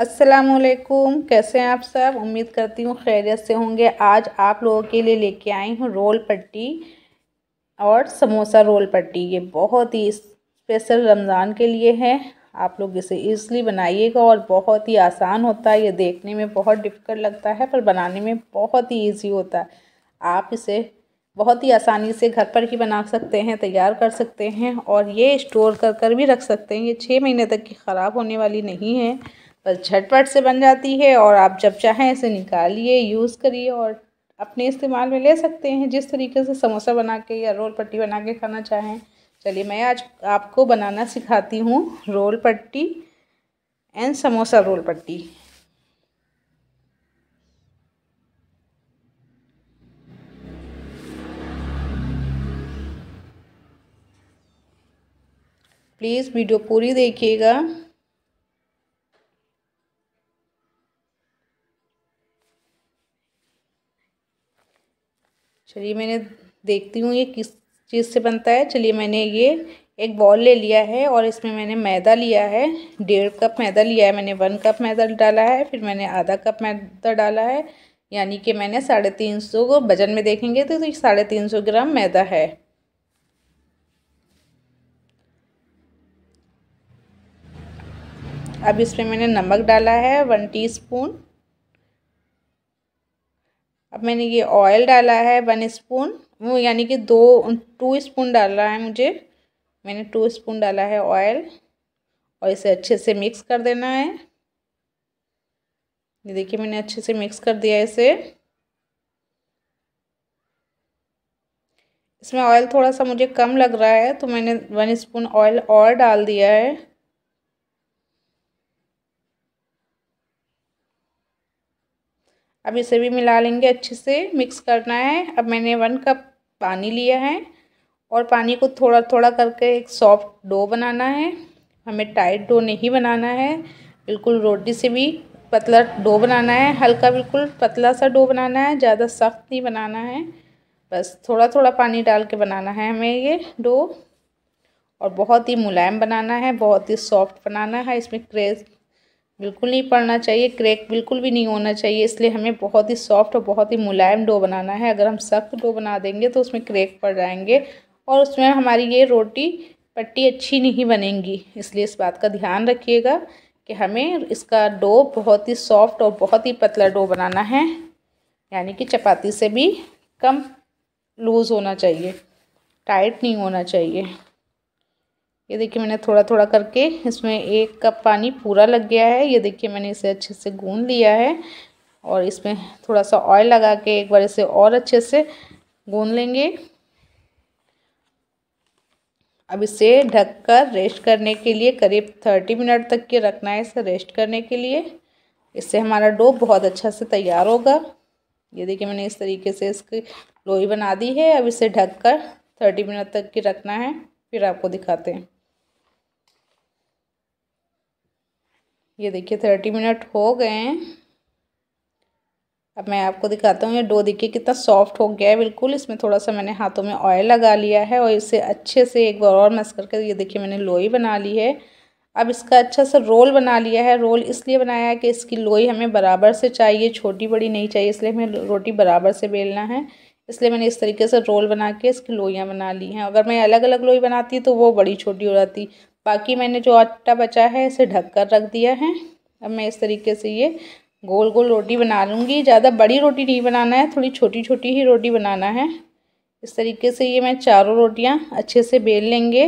असलकुम कैसे हैं आप सब उम्मीद करती हूँ खैरियत से होंगे आज आप लोगों के लिए लेके आई हूँ रोल पट्टी और समोसा रोल पट्टी ये बहुत ही स्पेशल रमज़ान के लिए है आप लोग इसे ईज़िली बनाइएगा और बहुत ही आसान होता है ये देखने में बहुत डिफ़िकल्ट लगता है पर बनाने में बहुत ही ईजी होता है आप इसे बहुत ही आसानी से घर पर ही बना सकते हैं तैयार कर सकते हैं और ये स्टोर कर कर भी रख सकते हैं ये छः महीने तक की ख़राब होने वाली नहीं है बस झटपट से बन जाती है और आप जब चाहें इसे निकालिए यूज़ करिए और अपने इस्तेमाल में ले सकते हैं जिस तरीके से समोसा बना के या रोल पट्टी बना के खाना चाहें चलिए मैं आज आपको बनाना सिखाती हूँ रोल पट्टी एंड समोसा रोल पट्टी प्लीज़ वीडियो पूरी देखिएगा चलिए मैंने देखती हूँ ये किस चीज़ से बनता है चलिए मैंने ये एक बॉल ले लिया है और इसमें मैंने मैदा लिया है डेढ़ कप मैदा लिया है मैंने वन कप मैदा डाला है फिर मैंने आधा कप मैदा डाला है यानी कि मैंने साढ़े तीन सौ को वजन में देखेंगे तो, साढ़े तीन सौ ग्राम मैदा है अब इसमें मैंने नमक डाला है वन टीस्पून अब मैंने ये ऑयल डाला है वन स्पून यानी कि दो टू स्पून रहा है मुझे मैंने टू स्पून डाला है ऑयल और इसे अच्छे से मिक्स कर देना है ये देखिए मैंने अच्छे से मिक्स कर दिया इसे इसमें ऑयल थोड़ा सा मुझे कम लग रहा है तो मैंने वन स्पून ऑयल और डाल दिया है अब इसे भी मिला लेंगे अच्छे से मिक्स करना है अब मैंने वन कप पानी लिया है और पानी को थोड़ा थोड़ा करके एक सॉफ्ट डो बनाना है हमें टाइट डो नहीं बनाना है बिल्कुल रोटी से भी पतला डो बनाना है हल्का बिल्कुल पतला सा डो बनाना है ज़्यादा सख्त नहीं बनाना है बस थोड़ा थोड़ा पानी डाल के बनाना है हमें ये डो और बहुत ही मुलायम बनाना है बहुत ही सॉफ्ट बनाना है इसमें क्रेज बिल्कुल नहीं पड़ना चाहिए क्रैक बिल्कुल भी नहीं होना चाहिए इसलिए हमें बहुत ही सॉफ्ट और बहुत ही मुलायम डो बनाना है अगर हम सख्त डो बना देंगे तो उसमें क्रैक पड़ जाएंगे और उसमें हमारी ये रोटी पट्टी अच्छी नहीं बनेंगी इसलिए इस बात का ध्यान रखिएगा कि हमें इसका डो बहुत ही सॉफ्ट और बहुत ही पतला डो बनाना है यानी कि चपाती से भी कम लूज़ होना चाहिए टाइट नहीं होना चाहिए ये देखिए मैंने थोड़ा थोड़ा करके इसमें एक कप पानी पूरा लग गया है ये देखिए मैंने इसे अच्छे से गून लिया है और इसमें थोड़ा सा ऑयल लगा के एक बार इसे और अच्छे से गून लेंगे अब इसे ढककर रेस्ट करने के लिए करीब थर्टी मिनट तक के रखना है इसे रेस्ट करने के लिए इससे हमारा डो बहुत अच्छा से तैयार होगा ये देखिए मैंने इस तरीके से इसकी लोई बना दी है अब इसे ढककर थर्टी मिनट तक की रखना है फिर आपको दिखाते हैं ये देखिए थर्टी मिनट हो गए हैं अब मैं आपको दिखाता हूँ ये डो देखिए कितना सॉफ्ट हो गया है बिल्कुल इसमें थोड़ा सा मैंने हाथों में ऑयल लगा लिया है और इसे अच्छे से एक बार और मस करके ये देखिए मैंने लोई बना ली है अब इसका अच्छा सा रोल बना लिया है रोल इसलिए बनाया है कि इसकी लोई हमें बराबर से चाहिए छोटी बड़ी नहीं चाहिए इसलिए हमें रोटी बराबर से बेलना है इसलिए मैंने इस तरीके से रोल बना के इसकी लोइयाँ बना ली हैं अगर मैं अलग अलग लोई बनाती तो वो बड़ी छोटी हो जाती बाकी मैंने जो आटा बचा है इसे ढक कर रख दिया है अब मैं इस तरीके से ये गोल गोल रोटी बना लूँगी ज़्यादा बड़ी रोटी नहीं बनाना है थोड़ी छोटी छोटी ही रोटी बनाना है इस तरीके से ये मैं चारों रोटियाँ अच्छे से बेल लेंगे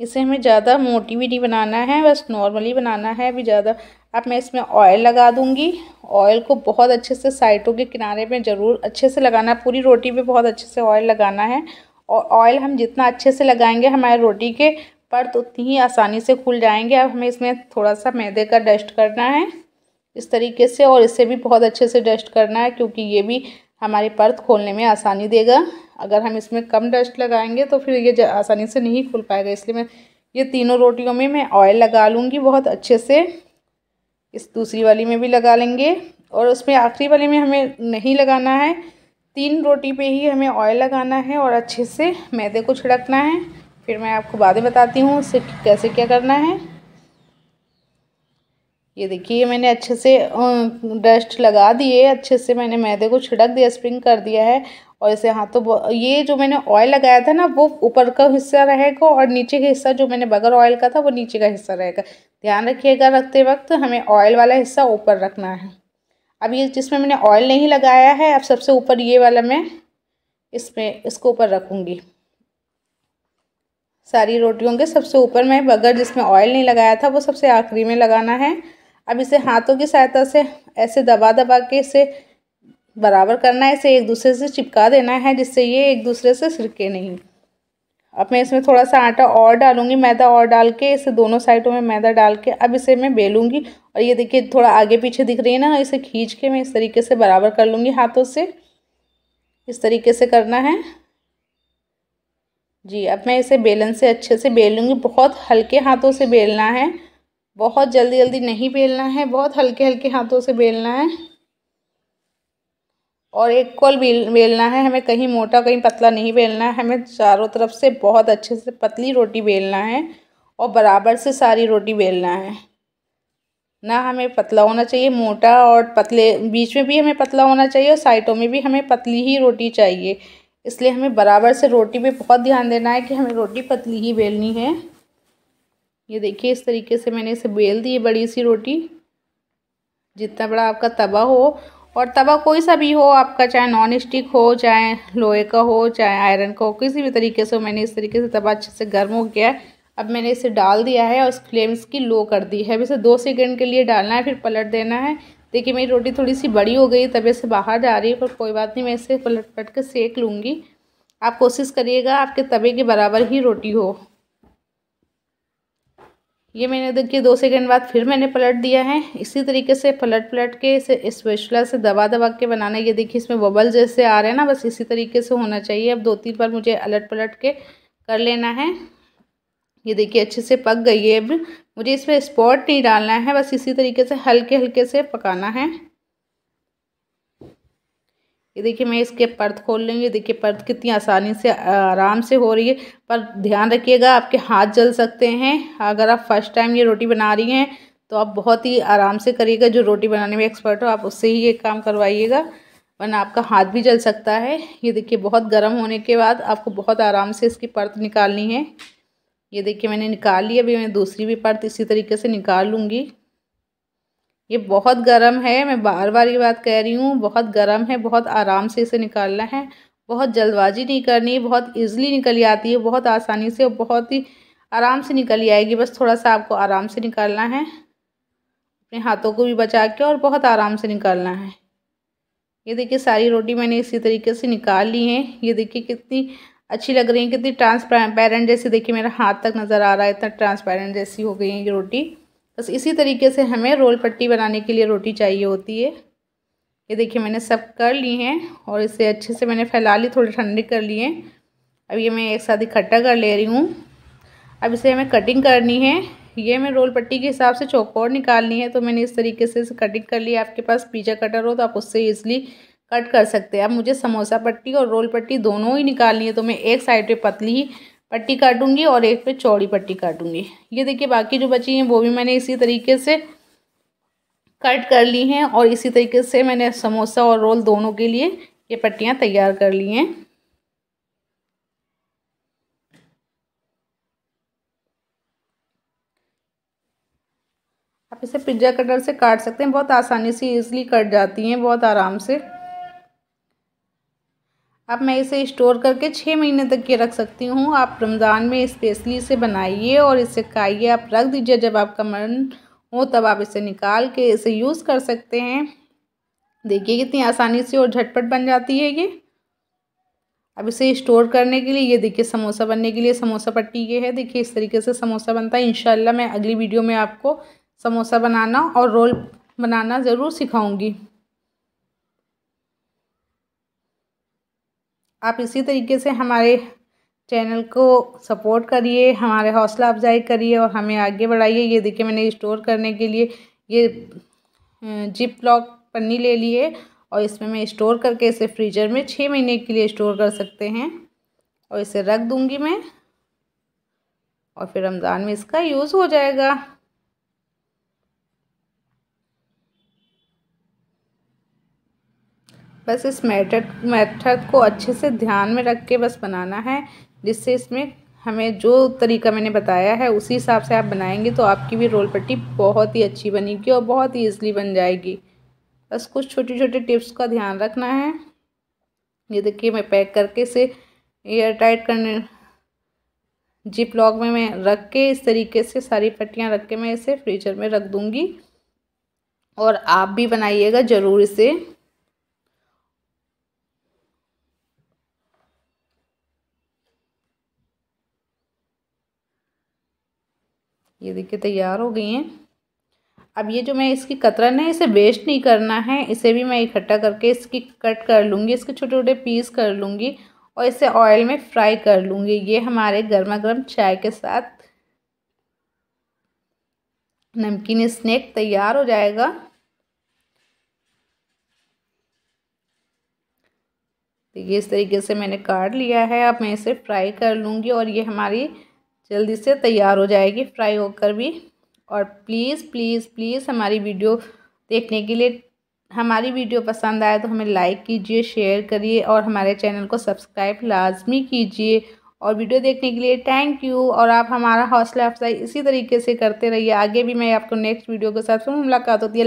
इसे हमें ज़्यादा मोटी भी नहीं बनाना है बस नॉर्मली बनाना है अभी ज़्यादा अब मैं इसमें ऑयल लगा दूँगी ऑयल को बहुत अच्छे से साइडों के किनारे में ज़रूर अच्छे से लगाना पूरी रोटी पे बहुत अच्छे से ऑयल लगाना है और ऑयल हम जितना अच्छे से लगाएंगे हमारे रोटी के तो उतनी ही आसानी से खुल जाएंगे अब हमें इसमें थोड़ा सा मैदे का डस्ट करना है इस तरीके से और इसे भी बहुत अच्छे से डस्ट करना है क्योंकि ये भी हमारे पर्थ खोलने में आसानी देगा अगर हम इसमें कम डस्ट लगाएंगे तो फिर ये आसानी से नहीं खुल पाएगा इसलिए मैं ये तीनों रोटियों में मैं ऑयल लगा लूँगी बहुत अच्छे से इस दूसरी वाली में भी लगा लेंगे और उसमें आखिरी वाली में हमें नहीं लगाना है तीन रोटी पे ही हमें ऑयल लगाना है और अच्छे से मैदे को छिड़कना है फिर मैं आपको बाद में बताती हूँ उससे कैसे क्या करना है ये देखिए मैंने अच्छे से डस्ट लगा दिए अच्छे से मैंने मैदे को छिड़क दिया स्प्रिंग कर दिया है और इसे हाँ तो ये जो मैंने ऑयल लगाया था ना वो ऊपर का हिस्सा रहेगा और नीचे का हिस्सा जो मैंने बगैर ऑयल का था वो नीचे का हिस्सा रहेगा ध्यान रखिएगा रखते वक्त हमें ऑयल वाला हिस्सा ऊपर रखना है अब ये जिसमें मैंने ऑयल नहीं लगाया है अब सबसे ऊपर ये वाला मैं इसमें इसको ऊपर रखूँगी सारी रोटियों के सबसे ऊपर मैं बगर जिसमें ऑयल नहीं लगाया था वो सबसे आखिरी में लगाना है अब इसे हाथों की सहायता से ऐसे दबा दबा के इसे बराबर करना है इसे एक दूसरे से चिपका देना है जिससे ये एक दूसरे से सिरके नहीं अब मैं इसमें थोड़ा सा आटा और डालूंगी मैदा और डाल के इसे दोनों साइडों में मैदा डाल के अब इसे मैं बेलूंगी और ये देखिए थोड़ा आगे पीछे दिख रही है ना इसे खींच के मैं इस तरीके से बराबर कर लूँगी हाथों से इस तरीके से करना है जी अब मैं इसे बेलन से अच्छे से बेल लूँगी बहुत हल्के हाथों से बेलना है बहुत जल्दी जल्दी नहीं बेलना है बहुत हल्के हल्के हाथों से बेलना है और एक कोल बेलना है हमें कहीं मोटा कहीं पतला नहीं बेलना है हमें चारों तरफ से बहुत अच्छे से पतली रोटी बेलना है और बराबर से सारी रोटी बेलना है ना हमें पतला होना चाहिए मोटा और पतले बीच में भी हमें पतला होना चाहिए और साइडों में भी हमें पतली ही रोटी चाहिए इसलिए हमें बराबर से रोटी पे बहुत ध्यान देना है कि हमें रोटी पतली ही बेलनी है ये देखिए इस तरीके से मैंने इसे बेल दी बड़ी सी रोटी जितना बड़ा आपका तवा हो और तवा कोई सा भी हो आपका चाहे नॉन स्टिक हो चाहे लोहे का हो चाहे आयरन का हो किसी भी तरीके से हो मैंने इस तरीके से तवा अच्छे से गर्म हो गया है अब मैंने इसे डाल दिया है और फ्लेम इसकी लो कर दी है अब इसे दो सेकेंड के लिए डालना है फिर पलट देना है देखिए मेरी रोटी थोड़ी सी बड़ी हो गई तभी से बाहर जा रही है पर कोई बात नहीं मैं इसे पलट पलट के सेक लूँगी आप कोशिश करिएगा आपके तवे के बराबर ही रोटी हो ये मैंने देखिए तो दो सेकंड बाद फिर मैंने पलट दिया है इसी तरीके से पलट पलट के इसे स्पेशला से दबा दबा के बनाना ये देखिए इसमें बबल जैसे आ रहे हैं ना बस इसी तरीके से होना चाहिए अब दो तीन बार मुझे अलट पलट के कर लेना है ये देखिए अच्छे से पक गई है अब मुझे इसमें स्पॉट नहीं डालना है बस इसी तरीके से हल्के हल्के से पकाना है ये देखिए मैं इसके पर्थ खोल लेंगे देखिए पर्थ कितनी आसानी से आराम से हो रही है पर ध्यान रखिएगा आपके हाथ जल सकते हैं अगर आप फर्स्ट टाइम ये रोटी बना रही हैं तो आप बहुत ही आराम से करिएगा जो रोटी बनाने में एक्सपर्ट हो आप उससे ही ये काम करवाइएगा वरना आपका हाथ भी जल सकता है ये देखिए बहुत गर्म होने के बाद आपको बहुत आराम से इसकी पर्थ निकालनी है ये देखिए मैंने निकाल ली अभी मैं दूसरी भी परत इसी तरीके से निकाल लूँगी ये बहुत गर्म है मैं बार बार ये बात कह रही हूँ बहुत गर्म है बहुत आराम से इसे निकालना है बहुत जल्दबाजी नहीं करनी बहुत ईजिली निकल आती है बहुत आसानी से और बहुत ही आराम से निकल आएगी बस थोड़ा सा आपको आराम से निकालना है अपने हाथों को भी बचा के और बहुत आराम से निकालना है ये देखिए सारी रोटी मैंने इसी तरीके से निकाल ली है ये देखिए कितनी अच्छी लग रही है कितनी ट्रांसपेरेंट जैसी देखिए मेरा हाथ तक नज़र आ रहा है इतना ट्रांसपेरेंट जैसी हो गई है ये रोटी बस इसी तरीके से हमें रोल पट्टी बनाने के लिए रोटी चाहिए होती है ये देखिए मैंने सब कर ली हैं और इसे अच्छे से मैंने फैला ली थोड़े ठंडे कर लिए अब ये मैं एक साथ इकट्ठा कर ले रही हूँ अब इसे हमें कटिंग करनी है ये मैं रोल पट्टी के हिसाब से चौकोर निकालनी है तो मैंने इस तरीके से इसे कटिंग कर ली आपके पास पिज्जा कटर हो तो आप उससे ईजिली कट कर सकते हैं अब मुझे समोसा पट्टी और रोल पट्टी दोनों ही निकालनी है तो मैं एक साइड पे पतली पट्टी काटूंगी और एक पे चौड़ी पट्टी काटूंगी ये देखिए बाकी जो बची हैं वो भी मैंने इसी तरीके से कट कर ली हैं और इसी तरीके से मैंने समोसा और रोल दोनों के लिए ये पट्टियाँ तैयार कर ली हैं आप इसे पिज्ज़ा कटर से काट सकते हैं बहुत आसानी से ईजिली कट जाती हैं बहुत आराम से अब मैं इसे स्टोर करके छः महीने तक के रख सकती हूँ आप रमज़ान में स्पेशली इसे बनाइए और इसे खाइए आप रख दीजिए जब आपका मन हो तब आप इसे निकाल के इसे यूज़ कर सकते हैं देखिए कितनी आसानी से और झटपट बन जाती है ये अब इसे स्टोर करने के लिए ये देखिए समोसा बनने के लिए समोसा पट्टी ये है देखिए इस तरीके से समोसा बनता है इनशाला मैं अगली वीडियो में आपको समोसा बनाना और रोल बनाना ज़रूर सिखाऊंगी आप इसी तरीके से हमारे चैनल को सपोर्ट करिए हमारे हौसला अफजाई करिए और हमें आगे बढ़ाइए ये देखिए मैंने स्टोर करने के लिए ये जिप लॉक पन्नी ले ली है और इसमें मैं स्टोर करके इसे फ्रीजर में छः महीने के लिए स्टोर कर सकते हैं और इसे रख दूँगी मैं और फिर रमज़ान में इसका यूज़ हो जाएगा बस इस मैटर मेथड को अच्छे से ध्यान में रख के बस बनाना है जिससे इसमें हमें जो तरीका मैंने बताया है उसी हिसाब से आप बनाएंगे तो आपकी भी रोल पट्टी बहुत ही अच्छी बनेगी और बहुत ही ईजली बन जाएगी बस कुछ छोटे छोटे टिप्स का ध्यान रखना है ये देखिए मैं पैक करके इसे एयर टाइट करने जिप लॉक में मैं रख के इस तरीके से सारी पट्टियाँ रख के मैं इसे फ्रीजर में रख दूँगी और आप भी बनाइएगा ज़रूर इसे ये देखिए तैयार हो गई हैं अब ये जो मैं इसकी कतरन है इसे वेस्ट नहीं करना है इसे भी मैं इकट्ठा करके इसकी कट कर लूँगी इसके छोटे छोटे पीस कर लूँगी और इसे ऑयल में फ्राई कर लूँगी ये हमारे गर्मा गर्म चाय के साथ नमकीन स्नैक तैयार हो जाएगा देखिए ये इस तरीके से मैंने काट लिया है अब मैं इसे फ्राई कर लूँगी और ये हमारी जल्दी से तैयार हो जाएगी फ्राई होकर भी और प्लीज़ प्लीज़ प्लीज़ हमारी वीडियो देखने के लिए हमारी वीडियो पसंद आए तो हमें लाइक कीजिए शेयर करिए और हमारे चैनल को सब्सक्राइब लाजमी कीजिए और वीडियो देखने के लिए थैंक यू और आप हमारा हौसला अफजाई इसी तरीके से करते रहिए आगे भी मैं आपको नेक्स्ट वीडियो के साथ फिर मुलाकात होती है